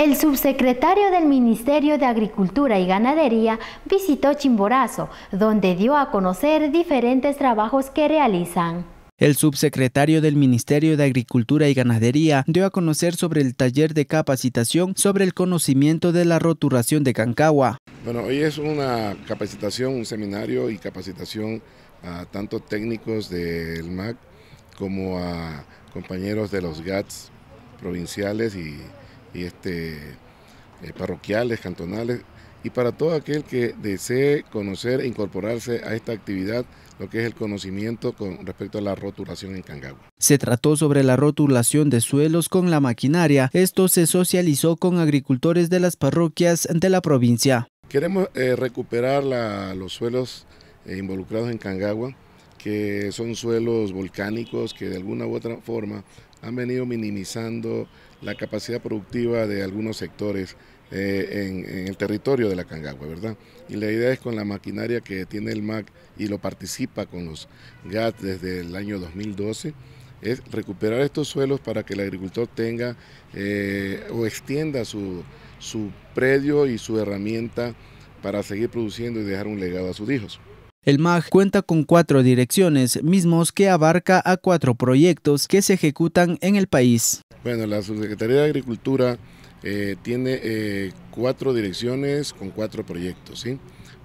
El subsecretario del Ministerio de Agricultura y Ganadería visitó Chimborazo, donde dio a conocer diferentes trabajos que realizan. El subsecretario del Ministerio de Agricultura y Ganadería dio a conocer sobre el taller de capacitación sobre el conocimiento de la roturación de cancagua. Bueno, hoy es una capacitación, un seminario y capacitación a tanto técnicos del MAC como a compañeros de los GATS provinciales y y este, eh, parroquiales, cantonales, y para todo aquel que desee conocer e incorporarse a esta actividad, lo que es el conocimiento con respecto a la roturación en Cangagua. Se trató sobre la rotulación de suelos con la maquinaria. Esto se socializó con agricultores de las parroquias de la provincia. Queremos eh, recuperar los suelos eh, involucrados en Cangagua que son suelos volcánicos que de alguna u otra forma han venido minimizando la capacidad productiva de algunos sectores eh, en, el territorio de la Cangagua, ¿verdad? Y la idea es con la maquinaria que tiene el MAC y lo participa con los GAT desde el año 2012, es recuperar estos suelos para que el agricultor tenga eh, o extienda su predio y su herramienta para seguir produciendo y dejar un legado a sus hijos. El MAG cuenta con cuatro direcciones, mismos que abarca a cuatro proyectos que se ejecutan en el país. Bueno, la Subsecretaría de Agricultura eh, tiene eh, cuatro direcciones con cuatro proyectos. ¿sí?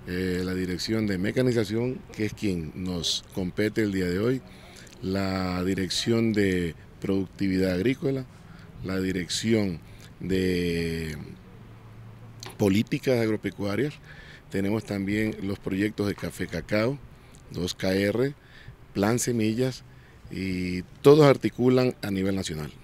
Eh, la dirección de mecanización, que es quien nos compete el día de hoy, la dirección de productividad agrícola, la dirección de políticas agropecuarias. Tenemos también los proyectos de café cacao, 2KR, plan semillas y todos articulan a nivel nacional.